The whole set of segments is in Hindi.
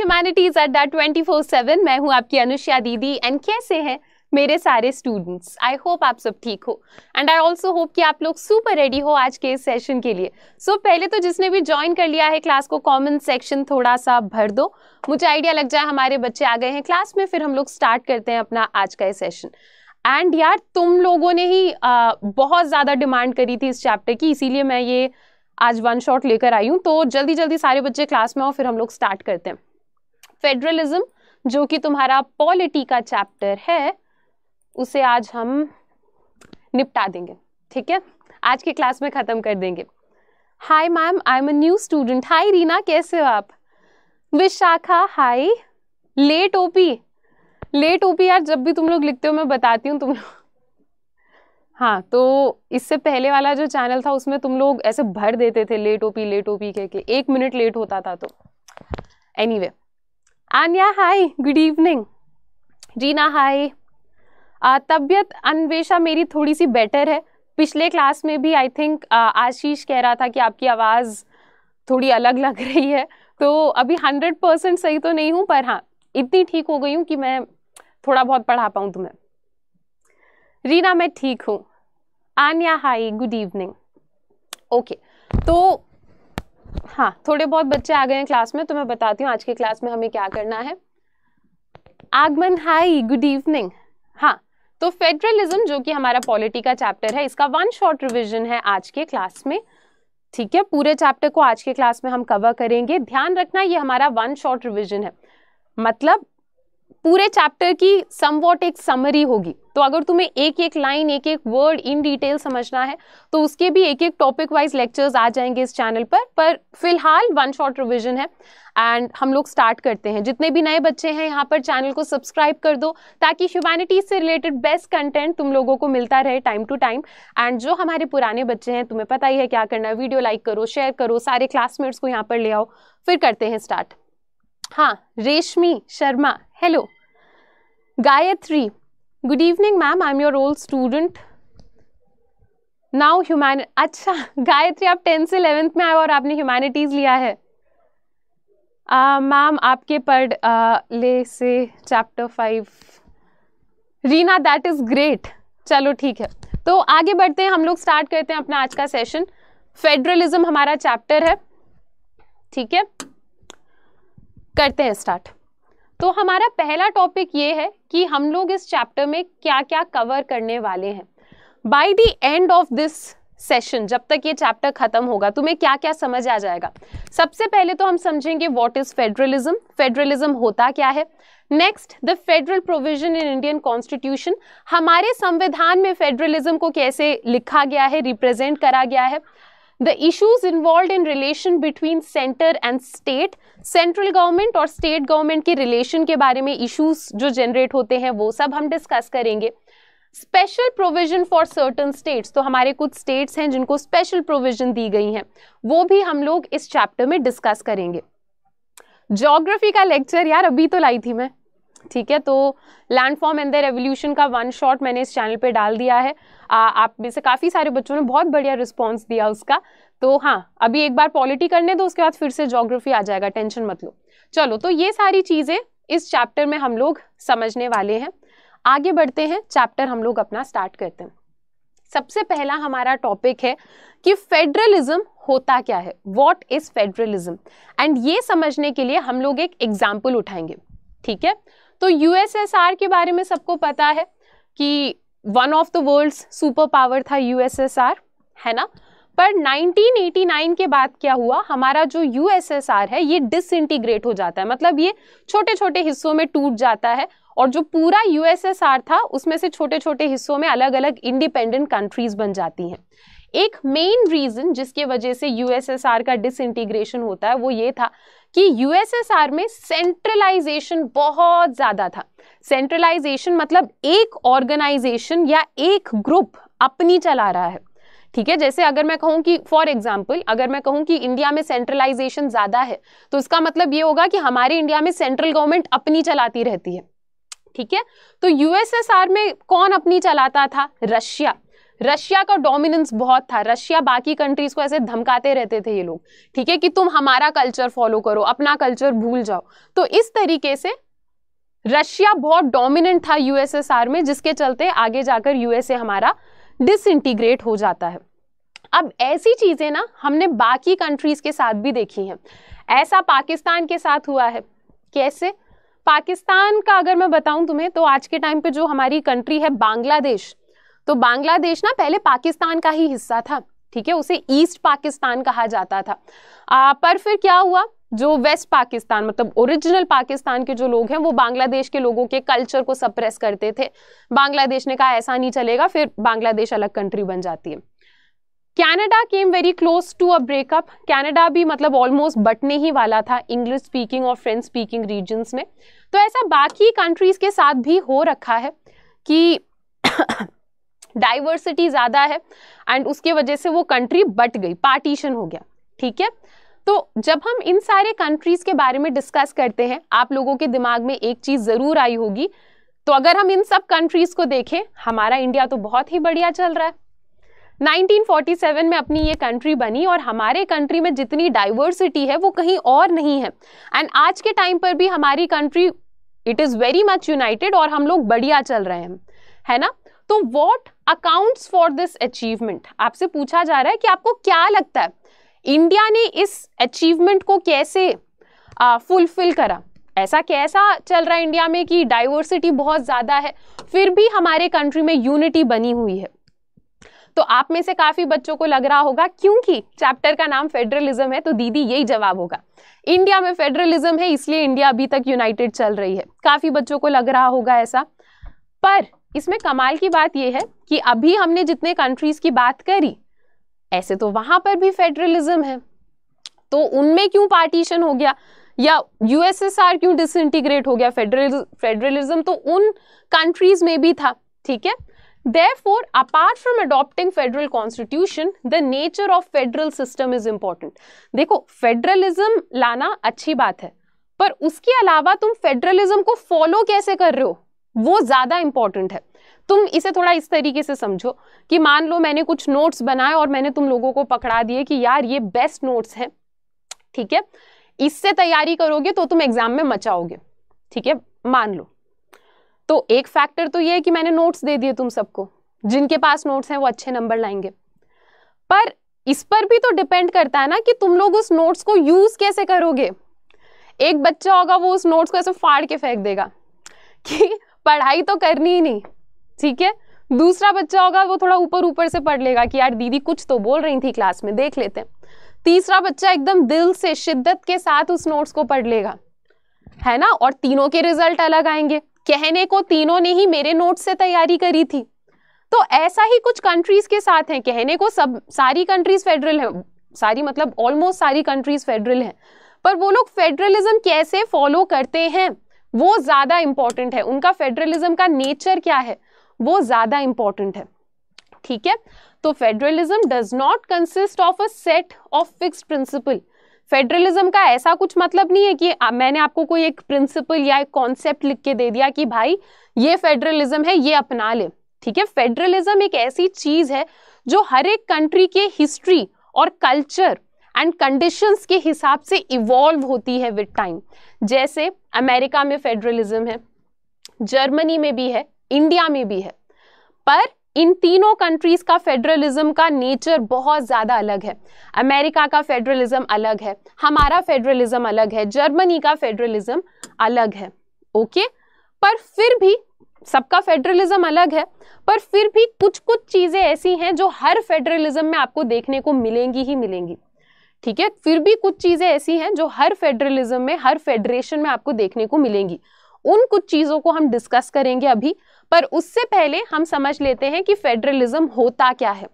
Humanities at that four seven मैं हूं आपकी अनुष्या दीदी एंड कैसे हैं मेरे सारे स्टूडेंट्स आई होप आप सब ठीक हो एंड आई ऑल्सो होप कि आप लोग सुपर रेडी हो आज के इस सेशन के लिए सो so, पहले तो जिसने भी ज्वाइन कर लिया है क्लास को कॉमन सेक्शन थोड़ा सा भर दो मुझे आइडिया लग जाए हमारे बच्चे आ गए हैं क्लास में फिर हम लोग स्टार्ट करते हैं अपना आज का ये सेशन एंड यार तुम लोगों ने ही आ, बहुत ज़्यादा डिमांड करी थी इस चैप्टर की इसीलिए मैं ये आज वन शॉट लेकर आई हूँ तो जल्दी जल्दी सारे बच्चे क्लास में आओ फिर हम लोग स्टार्ट करते हैं फेडरलिज्म जो कि तुम्हारा पॉलिटी का चैप्टर है उसे आज हम निपटा देंगे ठीक है आज की क्लास में ख़त्म कर देंगे hi ma'am I am a new student hi Reena कैसे हो आप Vishakha hi late OP late OP यार जब भी तुम लोग लिखते हो मैं बताती हूँ तुम लोग हाँ तो इससे पहले वाला जो चैनल था उसमें तुम लोग ऐसे भर देते थे लेट ओपी लेट ओपी कह के एक मिनट लेट होता था तो any anyway, Anya hi good evening Jeena hi तबीयत अन्वेषा मेरी थोड़ी सी बेटर है पिछले क्लास में भी आई थिंक आशीष कह रहा था कि आपकी आवाज़ थोड़ी अलग लग रही है तो अभी हंड्रेड परसेंट सही तो नहीं हूँ पर हाँ इतनी ठीक हो गई हूँ कि मैं थोड़ा बहुत पढ़ा पाऊँ तुम्हें रीना मैं ठीक हूँ Anya hi good evening okay तो हाँ थोड़े बहुत बच्चे आ गए हैं क्लास में तो मैं बताती हूँ आज की क्लास में हमें क्या करना है आगमन हाई गुड इवनिंग हाँ तो फेडरलिज्म जो कि हमारा पॉलिटी का चैप्टर है इसका वन शॉर्ट रिविजन है आज के क्लास में ठीक है पूरे चैप्टर को आज के क्लास में हम कवर करेंगे ध्यान रखना ये हमारा वन शॉर्ट रिविजन है मतलब पूरे चैप्टर की समवॉट एक समरी होगी तो अगर तुम्हें एक एक लाइन एक एक वर्ड इन डिटेल समझना है तो उसके भी एक एक टॉपिक वाइज लेक्चर्स आ जाएंगे इस चैनल पर पर फिलहाल वन शॉट रिविजन है एंड हम लोग स्टार्ट करते हैं जितने भी नए बच्चे हैं यहाँ पर चैनल को सब्सक्राइब कर दो ताकि ह्यूमैनिटीज से रिलेटेड बेस्ट कंटेंट तुम लोगों को मिलता रहे टाइम टू टाइम एंड जो हमारे पुराने बच्चे हैं तुम्हें पता ही है क्या करना है वीडियो लाइक करो शेयर करो सारे क्लासमेट्स को यहाँ पर ले आओ फिर करते हैं स्टार्ट हाँ Reshmi Sharma hello Gayatri good evening ma'am I am your old student now human अच्छा गायत्री आप टेंथ से इलेवेंथ में आए और आपने ह्यूमैनिटीज़ लिया है मैम uh, आपके पढ़ uh, ले से chapter five Reena that is great चलो ठीक है तो आगे बढ़ते हैं हम लोग स्टार्ट करते हैं अपना आज का सेशन फेडरलिज्म हमारा चैप्टर है ठीक है करते हैं स्टार्ट तो हमारा पहला टॉपिक ये है कि हम लोग इस चैप्टर में क्या क्या कवर करने वाले हैं by the end of this session जब तक ये चैप्टर खत्म होगा तुम्हें क्या क्या समझ आ जाएगा सबसे पहले तो हम समझेंगे वॉट इज फेडरलिज्म फेडरलिज्म होता क्या है next the federal provision in Indian constitution हमारे संविधान में फेडरलिज्म को कैसे लिखा गया है रिप्रेजेंट करा गया है the issues involve in relation between centre and state central government और स्टेट गवर्नमेंट के रिलेशन के बारे में इश्यूज जो जनरेट होते हैं वो सब हम डिस्कस करेंगे special provision for certain states तो हमारे कुछ स्टेट्स हैं जिनको स्पेशल प्रोविजन दी गई हैं वो भी हम लोग इस चैप्टर में डिस्कस करेंगे जोग्राफी का लेक्चर यार अभी तो लाई थी मैं ठीक है तो लैंडफॉर्म एंड द रेवोल्यूशन का वन शॉट मैंने इस चैनल पे डाल दिया है आ, आप में से काफ़ी सारे बच्चों ने बहुत बढ़िया रिस्पांस दिया उसका तो हाँ अभी एक बार पॉलिटी करने दो उसके बाद फिर से जोग्राफी आ जाएगा टेंशन मत लो चलो तो ये सारी चीज़ें इस चैप्टर में हम लोग समझने वाले हैं आगे बढ़ते हैं चैप्टर हम लोग अपना स्टार्ट करते हैं सबसे पहला हमारा टॉपिक है कि फेडरलिज्म होता क्या है वॉट इज फेडरलिज्म एंड ये समझने के लिए हम लोग एक एग्जाम्पल उठाएंगे ठीक है तो यूएसएसआर के बारे में सबको पता है कि one of the world's super power था यूएसएसआर है ना पर 1989 के बाद क्या हुआ हमारा जो यूएसएसआर है ये डिसइंटीग्रेट हो जाता है मतलब ये छोटे छोटे हिस्सों में टूट जाता है और जो पूरा यूएसएसआर था उसमें से छोटे छोटे हिस्सों में अलग अलग इंडिपेंडेंट कंट्रीज बन जाती हैं एक मेन रीजन जिसके वजह से यूएसएसआर का डिसइंटीग्रेशन होता है वो ये था कि यूएसएसआर में सेंट्रलाइजेशन बहुत ज़्यादा था सेंट्रलाइजेशन मतलब एक ऑर्गेनाइजेशन या एक ग्रुप अपनी चला रहा है ठीक है जैसे अगर मैं कहूँ कि फॉर एग्जाम्पल अगर मैं कहूँ कि इंडिया में सेंट्रलाइजेशन ज़्यादा है तो इसका मतलब ये होगा कि हमारे इंडिया में सेंट्रल गवर्नमेंट अपनी चलाती रहती है ठीक है तो यूएसएसआर में कौन अपनी चलाता था रशिया रशिया का डोमिनेंस बहुत था रशिया बाकी कंट्रीज को ऐसे धमकाते रहते थे ये लोग ठीक है कि तुम हमारा कल्चर फॉलो करो अपना कल्चर भूल जाओ तो इस तरीके से रशिया बहुत डोमिनेंट था यूएसएसआर में जिसके चलते आगे जाकर यूएसए हमारा डिसइंटीग्रेट हो जाता है अब ऐसी चीज़ें ना हमने बाकी कंट्रीज़ के साथ भी देखी हैं ऐसा पाकिस्तान के साथ हुआ है कैसे पाकिस्तान का अगर मैं बताऊं तुम्हें तो आज के टाइम पे जो हमारी कंट्री है बांग्लादेश तो बांग्लादेश ना पहले पाकिस्तान का ही हिस्सा था ठीक है उसे ईस्ट पाकिस्तान कहा जाता था आ, पर फिर क्या हुआ जो वेस्ट पाकिस्तान मतलब ओरिजिनल पाकिस्तान के जो लोग हैं वो बांग्लादेश के लोगों के कल्चर को सप्रेस करते थे बांग्लादेश ने कहा ऐसा नहीं चलेगा फिर बांग्लादेश अलग कंट्री बन जाती है Canada came very close to a breakup Canada भी मतलब ऑलमोस्ट बटने ही वाला था इंग्लिश स्पीकिंग और फ्रेंच स्पीकिंग रीजन्स में तो ऐसा बाकी कंट्रीज़ के साथ भी हो रखा है कि डाइवर्सिटी ज़्यादा है एंड उसके वजह से वो कंट्री बट गई पार्टीशन हो गया ठीक है तो जब हम इन सारे कंट्रीज के बारे में डिस्कस करते हैं आप लोगों के दिमाग में एक चीज जरूर आई होगी तो अगर हम इन सब कंट्रीज को देखें हमारा इंडिया तो बहुत ही बढ़िया चल रहा है 1947 में अपनी ये कंट्री बनी और हमारे कंट्री में जितनी डाइवर्सिटी है वो कहीं और नहीं है एंड आज के टाइम पर भी हमारी country it is very much united और हम लोग बढ़िया चल रहे हैं है ना तो what accounts for this achievement आपसे पूछा जा रहा है कि आपको क्या लगता है इंडिया ने इस अचीवमेंट को कैसे फुलफिल करा ऐसा कैसा चल रहा है इंडिया में कि डाइवर्सिटी बहुत ज़्यादा है फिर भी हमारे कंट्री में यूनिटी बनी हुई है तो आप में से काफ़ी बच्चों को लग रहा होगा क्योंकि चैप्टर का नाम फेडरलिज्म है तो दीदी यही जवाब होगा इंडिया में फेडरलिज्म है इसलिए इंडिया अभी तक यूनाइटेड चल रही है काफ़ी बच्चों को लग रहा होगा ऐसा पर इसमें कमाल की बात यह है कि अभी हमने जितने कंट्रीज़ की बात करी ऐसे तो वहां पर भी फेडरलिज्म है तो उनमें क्यों पार्टीशन हो गया या यूएसएसआर क्यों डिसइंटीग्रेट हो गया फेडरलिज्म तो उन कंट्रीज में भी था ठीक है therefore apart from adopting federal constitution the nature of federal system is important देखो फेडरलिज्म लाना अच्छी बात है पर उसके अलावा तुम फेडरलिज्म को फॉलो कैसे कर रहे हो वो ज्यादा इंपॉर्टेंट है तुम इसे थोड़ा इस तरीके से समझो कि मान लो मैंने कुछ नोट्स बनाए और मैंने तुम लोगों को पकड़ा दिए कि यार ये बेस्ट नोट्स हैं ठीक है इससे तैयारी करोगे तो तुम एग्जाम में मचाओगे ठीक है मान लो तो एक फैक्टर तो ये है कि मैंने नोट्स दे दिए तुम सबको जिनके पास नोट्स हैं वो अच्छे नंबर लाएंगे पर इस पर भी तो डिपेंड करता है ना कि तुम लोग उस नोट्स को यूज कैसे करोगे एक बच्चा होगा वो उस नोट्स को ऐसे फाड़ के फेंक देगा कि पढ़ाई तो करनी ही नहीं ठीक है दूसरा बच्चा होगा वो थोड़ा ऊपर ऊपर से पढ़ लेगा कि यार दीदी कुछ तो बोल रही थी क्लास में देख लेते हैं तीसरा बच्चा एकदम दिल से शिद्दत के साथ उस नोट्स को पढ़ लेगा है ना और तीनों के रिजल्ट अलग आएंगे कहने को तीनों ने ही मेरे नोट्स से तैयारी करी थी तो ऐसा ही कुछ कंट्रीज के साथ है कहने को सब सारी कंट्रीज फेडरल है सारी मतलब ऑलमोस्ट सारी कंट्रीज फेडरल है पर वो लोग फेडरलिज्म कैसे फॉलो करते हैं वो ज़्यादा इंपॉर्टेंट है उनका फेडरलिज्म का नेचर क्या है वो ज़्यादा इंपॉर्टेंट है ठीक है तो federalism does not consist of a set of fixed principle federalism का ऐसा कुछ मतलब नहीं है कि मैंने आपको कोई एक प्रिंसिपल या एक कॉन्सेप्ट लिख के दे दिया कि भाई ये फेडरलिज्म है ये अपना ले ठीक है फेडरलिज्म एक ऐसी चीज़ है जो हर एक कंट्री के हिस्ट्री और कल्चर एंड कंडीशंस के हिसाब से इवॉल्व होती है विद टाइम जैसे अमेरिका में फेडरलिज्म है जर्मनी में भी है इंडिया में भी है पर इन तीनों कंट्रीज का फेडरलिज्म का नेचर बहुत ज़्यादा अलग है अमेरिका का फेडरलिज्म अलग है हमारा फेडरलिज्म अलग है जर्मनी का फेडरलिज्म अलग है ओके पर फिर भी सबका फेडरलिज्म अलग है पर फिर भी कुछ कुछ चीज़ें ऐसी हैं जो हर फेडरलिज्म में आपको देखने को मिलेंगी ही मिलेंगी ठीक है फिर भी कुछ चीज़ें ऐसी हैं जो हर फेडरलिज्म में हर फेडरेशन में आपको देखने को मिलेंगी उन कुछ चीज़ों को हम डिस्कस करेंगे अभी पर उससे पहले हम समझ लेते हैं कि फेडरलिज्म होता क्या है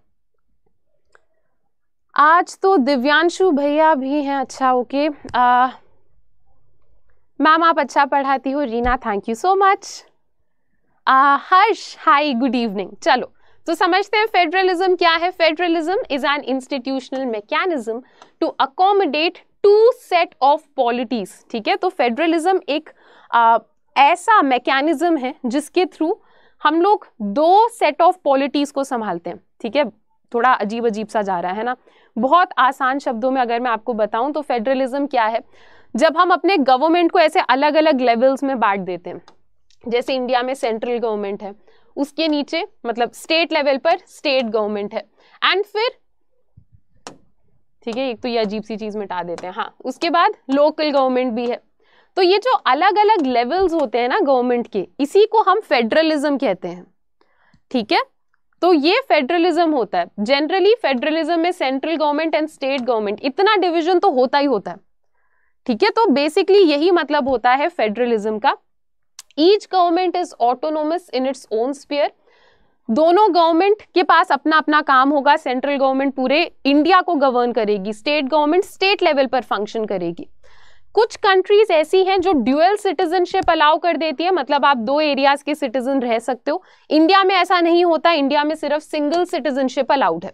आज तो दिव्यांशु भैया भी हैं अच्छा ओके मैम आप अच्छा पढ़ाती हो Reena thank you so much Harsh hi good evening चलो तो समझते हैं फेडरलिज्म क्या है federalism is an institutional mechanism to accommodate to set of polities ठीक है तो फेडरलिज्म एक ऐसा मैकेनिज्म है जिसके थ्रू हम लोग दो सेट ऑफ पॉलिटीज़ को संभालते हैं ठीक है थोड़ा अजीब अजीब सा जा रहा है ना बहुत आसान शब्दों में अगर मैं आपको बताऊं तो फेडरलिज्म क्या है जब हम अपने गवर्नमेंट को ऐसे अलग अलग लेवल्स में बांट देते हैं जैसे इंडिया में सेंट्रल गवर्नमेंट है उसके नीचे मतलब स्टेट लेवल पर स्टेट गवर्नमेंट है एंड फिर ठीक है एक तो ये अजीब सी चीज़ मिटा देते हैं हाँ उसके बाद लोकल गवर्नमेंट भी है तो ये जो अलग अलग लेवल्स होते हैं ना गवर्नमेंट के इसी को हम फेडरलिज्म कहते हैं ठीक है तो ये फेडरलिज्म होता है जनरली फेडरलिज्म में central government and state government इतना डिविजन तो होता ही होता है ठीक है तो बेसिकली यही मतलब होता है फेडरलिज्म का each government is autonomous in its own sphere दोनों गवर्नमेंट के पास अपना अपना काम होगा सेंट्रल गवर्नमेंट पूरे इंडिया को गवर्न करेगी स्टेट गवर्नमेंट स्टेट लेवल पर फंक्शन करेगी कुछ कंट्रीज ऐसी हैं जो ड्यूअल सिटीजनशिप अलाउ कर देती है मतलब आप दो एरियाज के सिटीजन रह सकते हो इंडिया में ऐसा नहीं होता इंडिया में सिर्फ सिंगल सिटीजनशिप अलाउड है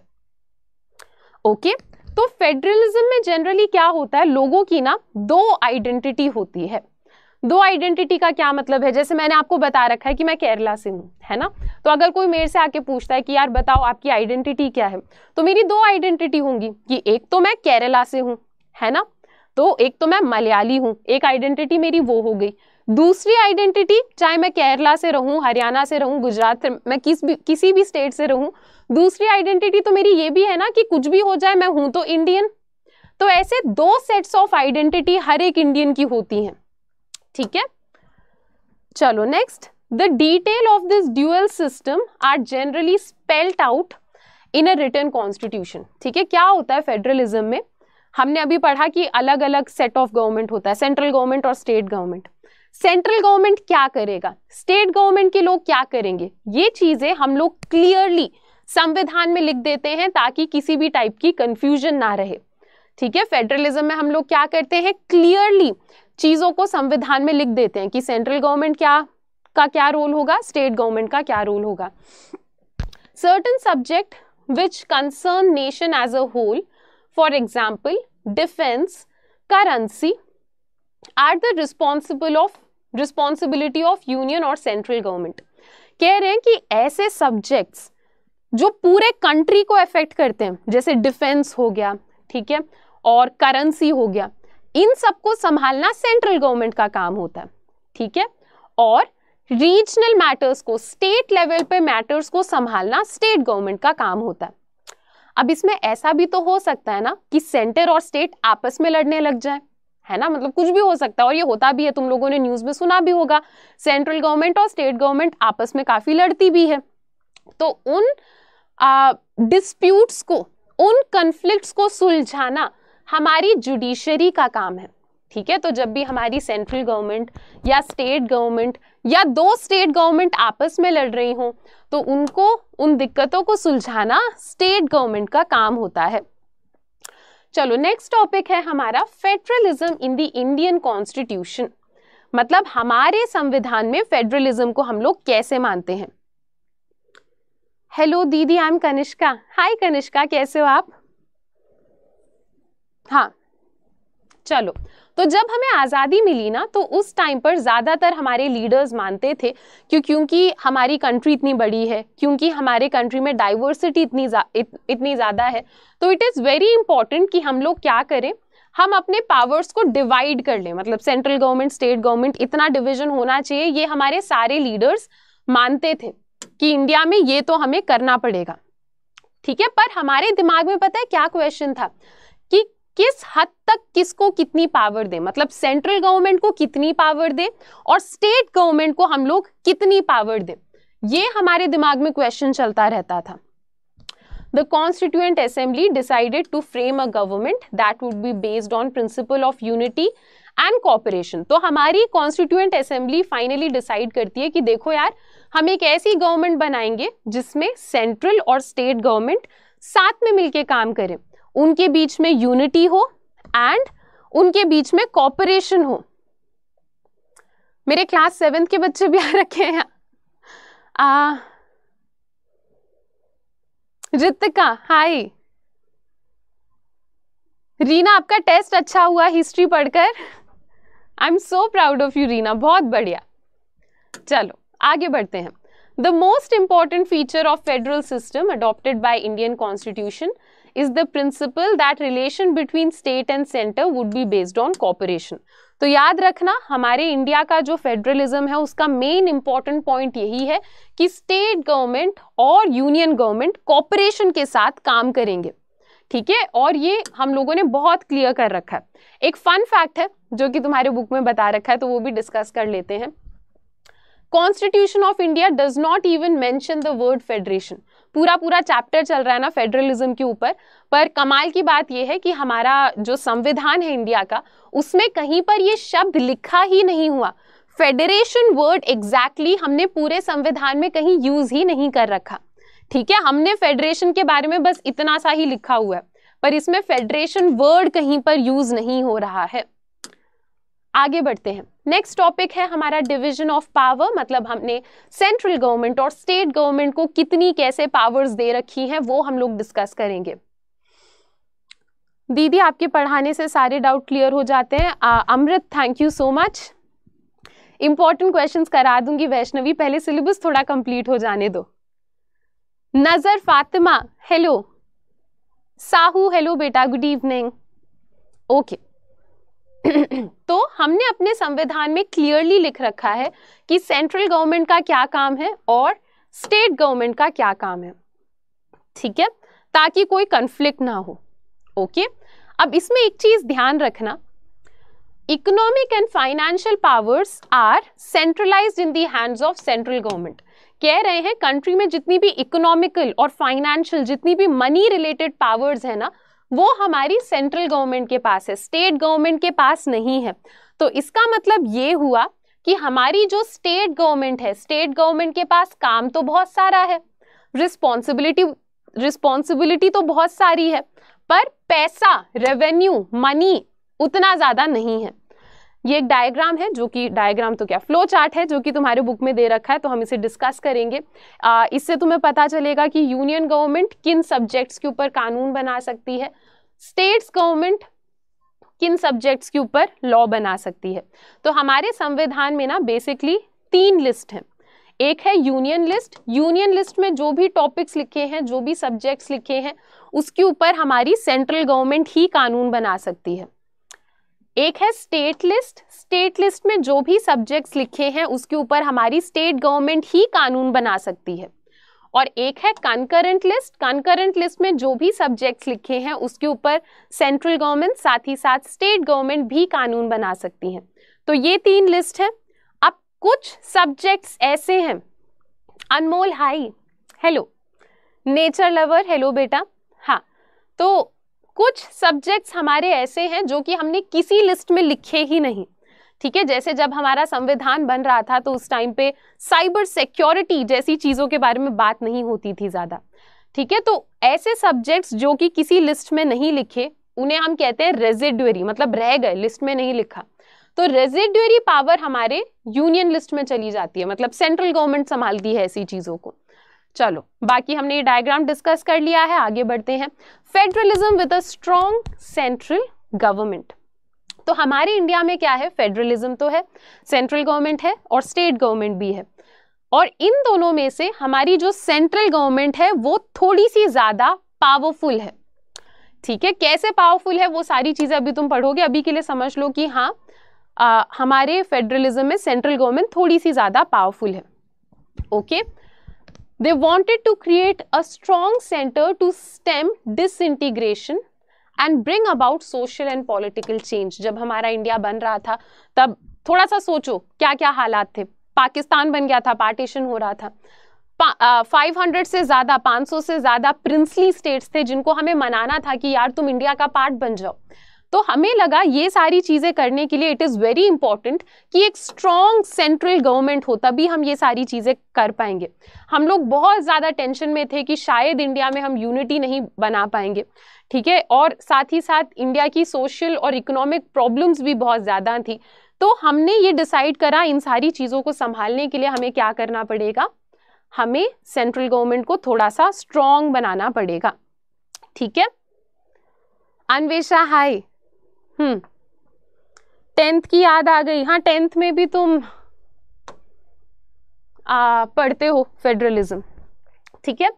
ओके तो फेडरलिज्म में जनरली क्या होता है लोगों की ना दो आइडेंटिटी होती है दो आइडेंटिटी का क्या मतलब है जैसे मैंने आपको बता रखा है कि मैं केरला से हूँ है ना तो अगर कोई मेरे से आके पूछता है कि यार बताओ आपकी आइडेंटिटी क्या है तो मेरी दो आइडेंटिटी होंगी कि एक तो मैं केरला से हूँ है ना तो एक तो मैं मलयाली हूँ एक आइडेंटिटी मेरी वो हो गई दूसरी आइडेंटिटी चाहे मैं केरला से रहूं हरियाणा से रहूं गुजरात से मैं किस भी किसी भी स्टेट से रहूं दूसरी आइडेंटिटी तो मेरी ये भी है ना कि कुछ भी हो जाए मैं हूं तो इंडियन तो ऐसे दो सेट्स ऑफ आइडेंटिटी हर एक इंडियन की होती हैं ठीक है चलो next the detail of this dual system are generally spelt out in a written constitution ठीक है क्या होता है फेडरलिज्म में हमने अभी पढ़ा कि अलग अलग सेट ऑफ गवर्नमेंट होता है सेंट्रल गवर्नमेंट और स्टेट गवर्नमेंट सेंट्रल गवर्नमेंट क्या करेगा स्टेट गवर्नमेंट के लोग क्या करेंगे ये चीजें हम लोग क्लियरली संविधान में लिख देते हैं ताकि किसी भी टाइप की कंफ्यूजन ना रहे ठीक है फेडरलिज्म में हम लोग क्या करते हैं क्लियरली चीजों को संविधान में लिख देते हैं कि सेंट्रल गवर्नमेंट क्या का क्या रोल होगा स्टेट गवर्नमेंट का क्या रोल होगा certain subject which concern nation as a whole for example defence currency are the responsible of responsibility of union और सेंट्रल गवर्नमेंट कह रहे हैं कि ऐसे सब्जेक्ट्स जो पूरे कंट्री को अफेक्ट करते हैं जैसे डिफेंस हो गया ठीक है और करेंसी हो गया इन सबको संभालना सेंट्रल गवर्नमेंट का काम होता है ठीक है और रीजनल मैटर्स को स्टेट लेवल पे मैटर्स को संभालना स्टेट गवर्नमेंट का काम होता है अब इसमें ऐसा भी तो हो सकता है ना कि सेंटर और स्टेट आपस में लड़ने लग जाए है ना मतलब कुछ भी हो सकता है और ये होता भी है तुम लोगों ने न्यूज़ में सुना भी होगा सेंट्रल गवर्नमेंट और स्टेट गवर्नमेंट आपस में काफ़ी लड़ती भी है तो उन डिस्प्यूट्स को उन कन्फ्लिक्ट्स को सुलझाना हमारी जुडिशरी का काम है ठीक है तो जब भी हमारी सेंट्रल गवर्नमेंट या स्टेट गवर्नमेंट या दो स्टेट गवर्नमेंट आपस में लड़ रही हों तो उनको उन दिक्कतों को सुलझाना स्टेट गवर्नमेंट का काम होता है चलो नेक्स्ट टॉपिक है हमारा federalism in the Indian constitution मतलब हमारे संविधान में फेडरलिज्म को हम लोग कैसे मानते हैं हेलो दीदी I am Kanishka hi Kanishka कैसे हो आप हाँ चलो तो जब हमें आज़ादी मिली ना तो उस टाइम पर ज़्यादातर हमारे लीडर्स मानते थे कि क्योंकि हमारी कंट्री इतनी बड़ी है क्योंकि हमारे कंट्री में डाइवर्सिटी इतनी जा, इत, इतनी ज़्यादा है तो इट इज़ वेरी इंपॉर्टेंट कि हम लोग क्या करें हम अपने पावर्स को डिवाइड कर लें मतलब सेंट्रल गवर्नमेंट स्टेट गवर्नमेंट इतना डिविजन होना चाहिए ये हमारे सारे लीडर्स मानते थे कि इंडिया में ये तो हमें करना पड़ेगा ठीक है पर हमारे दिमाग में पता है क्या क्वेश्चन था किस हद तक किसको कितनी पावर दे मतलब सेंट्रल गवर्नमेंट को कितनी पावर दे और स्टेट गवर्नमेंट को हम लोग कितनी पावर दे ये हमारे दिमाग में क्वेश्चन चलता रहता था the constituent assembly decided to frame a government that would be based on principle of unity and cooperation तो हमारी कॉन्स्टिट्यूएंट असेंबली फाइनली डिसाइड करती है कि देखो यार हम एक ऐसी गवर्नमेंट बनाएंगे जिसमें सेंट्रल और स्टेट गवर्नमेंट साथ में मिलकर काम करें उनके बीच में यूनिटी हो एंड उनके बीच में कॉपरेशन हो मेरे क्लास सेवेंथ के बच्चे भी आ रखे हैं रितिका हाय रीना आपका टेस्ट अच्छा हुआ हिस्ट्री पढ़कर I am so proud of you Reena बहुत बढ़िया चलो आगे बढ़ते हैं the most important feature of federal system adopted by Indian constitution is the principle that relation between state and centre would be based on cooperation तो याद रखना हमारे इंडिया का जो फेडरलिज्म है उसका मेन इंपॉर्टेंट पॉइंट यही है कि स्टेट गवर्नमेंट और यूनियन गवर्नमेंट कॉपरेशन के साथ काम करेंगे ठीक है और ये हम लोगों ने बहुत क्लियर कर रखा है एक फन फैक्ट है जो कि तुम्हारे बुक में बता रखा है तो वो भी डिस्कस कर लेते हैं constitution of India does not even mention the word federation पूरा पूरा चैप्टर चल रहा है ना फेडरलिज्म के ऊपर पर कमाल की बात यह है कि हमारा जो संविधान है इंडिया का उसमें कहीं पर यह शब्द लिखा ही नहीं हुआ फेडरेशन वर्ड एग्जैक्टली हमने पूरे संविधान में कहीं यूज ही नहीं कर रखा ठीक है हमने फेडरेशन के बारे में बस इतना सा ही लिखा हुआ है पर इसमें फेडरेशन वर्ड कहीं पर यूज नहीं हो रहा है आगे बढ़ते हैं नेक्स्ट टॉपिक है हमारा डिवीजन ऑफ पावर मतलब हमने सेंट्रल गवर्नमेंट और स्टेट गवर्नमेंट को कितनी कैसे पावर्स दे रखी हैं वो हम लोग डिस्कस करेंगे दीदी आपके पढ़ाने से सारे डाउट क्लियर हो जाते हैं Amrit thank you so much important questions करा दूंगी वैष्णवी पहले सिलेबस थोड़ा कंप्लीट हो जाने दो नज़र फातिमा हेलो साहू हेलो बेटा गुड इवनिंग ओके okay. तो हमने अपने संविधान में क्लियरली लिख रखा है कि सेंट्रल गवर्नमेंट का क्या काम है और स्टेट गवर्नमेंट का क्या काम है ठीक है ताकि कोई कंफ्लिक्ट ना हो ओके अब इसमें एक चीज ध्यान रखना economic and financial powers are centralised in the hands of central government कह रहे हैं कंट्री में जितनी भी इकोनॉमिकल और फाइनेंशियल जितनी भी मनी रिलेटेड पावर्स है ना वो हमारी सेंट्रल गवर्नमेंट के पास है स्टेट गवर्नमेंट के पास नहीं है तो इसका मतलब ये हुआ कि हमारी जो स्टेट गवर्नमेंट है स्टेट गवर्नमेंट के पास काम तो बहुत सारा है रिस्पॉन्सिबिलिटी रिस्पॉन्सिबिलिटी तो बहुत सारी है पर पैसा रेवेन्यू मनी उतना ज़्यादा नहीं है ये एक डायग्राम है जो कि डायग्राम तो क्या फ्लो चार्ट है जो कि तुम्हारे बुक में दे रखा है तो हम इसे डिस्कस करेंगे आ, इससे तुम्हें पता चलेगा कि यूनियन गवर्नमेंट किन सब्जेक्ट्स के ऊपर कानून बना सकती है स्टेट्स गवर्नमेंट किन सब्जेक्ट्स के ऊपर लॉ बना सकती है तो हमारे संविधान में ना बेसिकली तीन लिस्ट हैं एक है यूनियन लिस्ट यूनियन लिस्ट में जो भी टॉपिक्स लिखे हैं जो भी सब्जेक्ट्स लिखे हैं उसके ऊपर हमारी सेंट्रल गवर्नमेंट ही कानून बना सकती है एक है स्टेट लिस्ट स्टेट लिस्ट में जो भी सब्जेक्ट्स लिखे हैं उसके ऊपर हमारी स्टेट गवर्नमेंट ही कानून बना सकती है और एक है कंकरेंट लिस्ट कॉन्करेंट लिस्ट में जो भी सब्जेक्ट्स लिखे हैं उसके ऊपर सेंट्रल गवर्नमेंट साथ ही साथ स्टेट गवर्नमेंट भी कानून बना सकती हैं तो ये तीन लिस्ट है अब कुछ सब्जेक्ट्स ऐसे हैं Anmol hi hello nature lover hello बेटा हाँ तो कुछ सब्जेक्ट्स हमारे ऐसे हैं जो कि हमने किसी लिस्ट में लिखे ही नहीं ठीक है जैसे जब हमारा संविधान बन रहा था तो उस टाइम पे साइबर सिक्योरिटी जैसी चीज़ों के बारे में बात नहीं होती थी ज़्यादा ठीक है तो ऐसे सब्जेक्ट्स जो कि किसी लिस्ट में नहीं लिखे उन्हें हम कहते हैं रेजिडरी मतलब रह गए लिस्ट में नहीं लिखा तो रेजिडरी पावर हमारे यूनियन लिस्ट में चली जाती है मतलब सेंट्रल गवर्नमेंट संभालती है ऐसी चीज़ों को चलो बाकी हमने ये डायग्राम डिस्कस कर लिया है आगे बढ़ते हैं federalism with a strong central government तो हमारे इंडिया में क्या है फेडरलिज्म तो है सेंट्रल गवर्नमेंट है और स्टेट गवर्नमेंट भी है और इन दोनों में से हमारी जो सेंट्रल गवर्नमेंट है वो थोड़ी सी ज़्यादा पावरफुल है ठीक है कैसे पावरफुल है वो सारी चीज़ें अभी तुम पढ़ोगे अभी के लिए समझ लो कि हाँ आ, हमारे फेडरलिज्म में सेंट्रल गवर्नमेंट थोड़ी सी ज़्यादा पावरफुल है okay they wanted to create a strong centre to stem disintegration and bring about social and political change जब हमारा इंडिया बन रहा था तब थोड़ा सा सोचो क्या क्या हालात थे पाकिस्तान बन गया था पार्टीशन हो रहा था फाइव हंड्रेड से ज़्यादा पाँच सौ से ज़्यादा प्रिंसली स्टेट्स थे जिनको हमें मनाना था कि यार तुम इंडिया का पार्ट बन जाओ तो हमें लगा ये सारी चीज़ें करने के लिए इट इज़ वेरी इंपॉर्टेंट कि एक स्ट्रॉन्ग सेंट्रल गवर्नमेंट हो तभी हम ये सारी चीज़ें कर पाएंगे हम लोग बहुत ज़्यादा टेंशन में थे कि शायद इंडिया में हम यूनिटी नहीं बना पाएंगे ठीक है और साथ ही साथ इंडिया की सोशल और इकोनॉमिक प्रॉब्लम्स भी बहुत ज़्यादा थी तो हमने ये डिसाइड करा इन सारी चीज़ों को संभालने के लिए हमें क्या करना पड़ेगा हमें सेंट्रल गवर्नमेंट को थोड़ा सा स्ट्रॉन्ग बनाना पड़ेगा ठीक है अन्वेषा हाय हम्म टेंथ की याद आ गई हाँ टेंथ में भी तुम आ, पढ़ते हो फेडरलिज्म ठीक है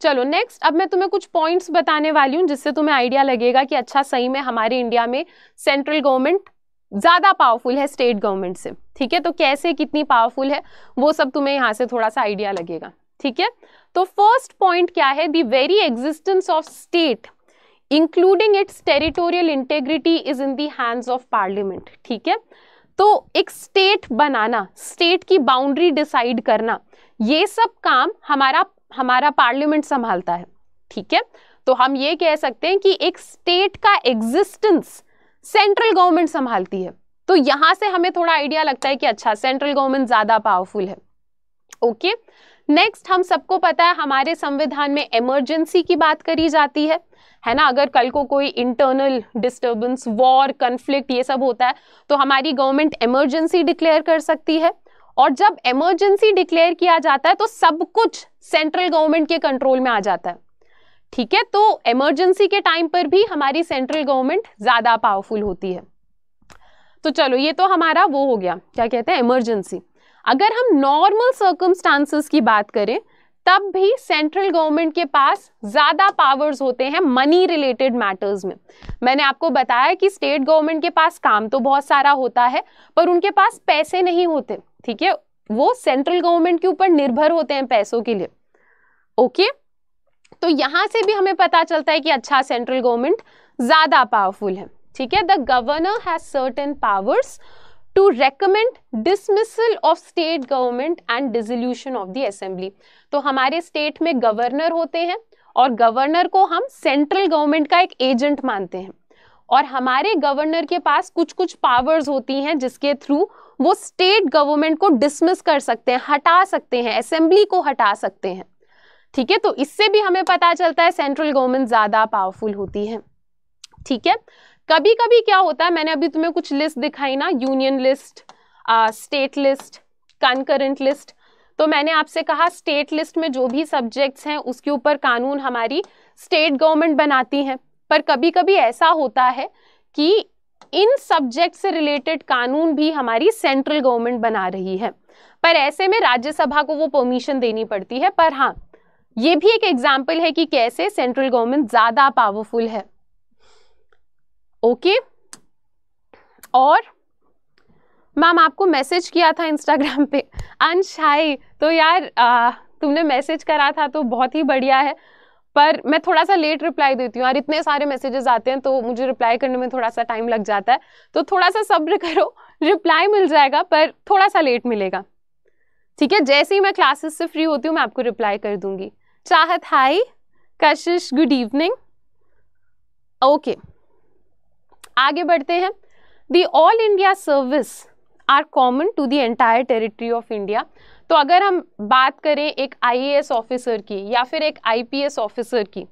चलो नेक्स्ट अब मैं तुम्हें कुछ पॉइंट्स बताने वाली हूँ जिससे तुम्हें आइडिया लगेगा कि अच्छा सही में हमारे इंडिया में सेंट्रल गवर्नमेंट ज़्यादा पावरफुल है स्टेट गवर्नमेंट से ठीक है तो कैसे कितनी पावरफुल है वो सब तुम्हें यहाँ से थोड़ा सा आइडिया लगेगा ठीक है तो फर्स्ट पॉइंट क्या है the very existence of state including its territorial integrity is in the hands of parliament ठीक है तो एक स्टेट बनाना स्टेट की बाउंड्री डिसाइड करना ये सब काम हमारा हमारा पार्लियामेंट संभालता है ठीक है तो हम ये कह सकते हैं कि एक स्टेट का एग्जिस्टेंस सेंट्रल गवर्नमेंट संभालती है तो यहां से हमें थोड़ा आइडिया लगता है कि अच्छा सेंट्रल गवर्नमेंट ज़्यादा पावरफुल है ओके okay? नेक्स्ट हम सबको पता है हमारे संविधान में इमरजेंसी की बात करी जाती है है ना अगर कल को कोई इंटरनल डिस्टर्बेंस वॉर कन्फ्लिक्ट ये सब होता है तो हमारी गवर्नमेंट इमरजेंसी डिक्लेयर कर सकती है और जब इमरजेंसी डिक्लेयर किया जाता है तो सब कुछ सेंट्रल गवर्नमेंट के कंट्रोल में आ जाता है ठीक है तो इमरजेंसी के टाइम पर भी हमारी सेंट्रल गवर्नमेंट ज़्यादा पावरफुल होती है तो चलो ये तो हमारा वो हो गया क्या कहते हैं इमरजेंसी अगर हम नॉर्मल सर्कमस्टांसिस की बात करें तब भी सेंट्रल गवर्नमेंट के पास ज़्यादा पावर्स होते हैं मनी रिलेटेड मैटर्स में मैंने आपको बताया कि स्टेट गवर्नमेंट के पास काम तो बहुत सारा होता है पर उनके पास पैसे नहीं होते ठीक है वो सेंट्रल गवर्नमेंट के ऊपर निर्भर होते हैं पैसों के लिए ओके तो यहाँ से भी हमें पता चलता है कि अच्छा सेंट्रल गवर्नमेंट ज़्यादा पावरफुल है ठीक है the governor has certain powers to recommend dismissal of state government and dissolution of the assembly तो हमारे स्टेट में गवर्नर होते हैं और गवर्नर को हम सेंट्रल गवर्नमेंट का एक एजेंट मानते हैं और हमारे गवर्नर के पास कुछ कुछ पावर्स होती हैं जिसके थ्रू वो स्टेट गवर्नमेंट को डिसमिस कर सकते हैं हटा सकते हैं असेंबली को हटा सकते हैं ठीक है तो इससे भी हमें पता चलता है सेंट्रल गवर्नमेंट ज़्यादा पावरफुल होती है ठीक है कभी कभी क्या होता है मैंने अभी तुम्हें कुछ लिस्ट दिखाई ना union list state list concurrent list तो मैंने आपसे कहा स्टेट लिस्ट में जो भी सब्जेक्ट्स हैं उसके ऊपर कानून हमारी स्टेट गवर्नमेंट बनाती है पर कभी कभी ऐसा होता है कि इन सब्जेक्ट से रिलेटेड कानून भी हमारी सेंट्रल गवर्नमेंट बना रही है पर ऐसे में राज्यसभा को वो परमिशन देनी पड़ती है पर हाँ ये भी एक एग्जाम्पल है कि कैसे सेंट्रल गवर्नमेंट ज़्यादा पावरफुल है ओके और मैम आपको मैसेज किया था इंस्टाग्राम पे अंश हाई तो यार आ, तुमने मैसेज करा था तो बहुत ही बढ़िया है पर मैं थोड़ा सा लेट रिप्लाई देती हूँ और इतने सारे मैसेजेस आते हैं तो मुझे रिप्लाई करने में थोड़ा सा टाइम लग जाता है तो थोड़ा सा सब्र करो रिप्लाई मिल जाएगा पर थोड़ा सा लेट मिलेगा ठीक है जैसे ही मैं क्लासेस से फ्री होती हूँ मैं आपको रिप्लाई कर दूंगी चाहत हाई कशिश गुड इवनिंग ओके आगे बढ़ते हैं the all India service are common to the entire territory of India तो अगर हम बात करें एक आईएएस ऑफिसर की या फिर एक आई ऑफिसर की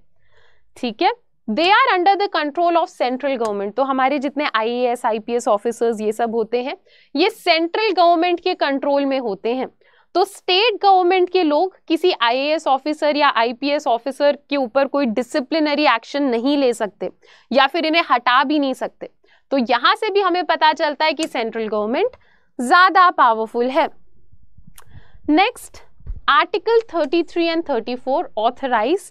ठीक है they are under the control of central government तो हमारे जितने I A S I P S officers ये सब होते हैं ये सेंट्रल गवर्नमेंट के कंट्रोल में होते हैं तो स्टेट गवर्नमेंट के लोग किसी आईएएस ऑफिसर या आईपीएस ऑफिसर के ऊपर कोई डिसिप्लिनरी एक्शन नहीं ले सकते या फिर इन्हें हटा भी नहीं सकते तो यहां से भी हमें पता चलता है कि सेंट्रल गवर्नमेंट ज्यादा पावरफुल है next article 33 and 34 authorise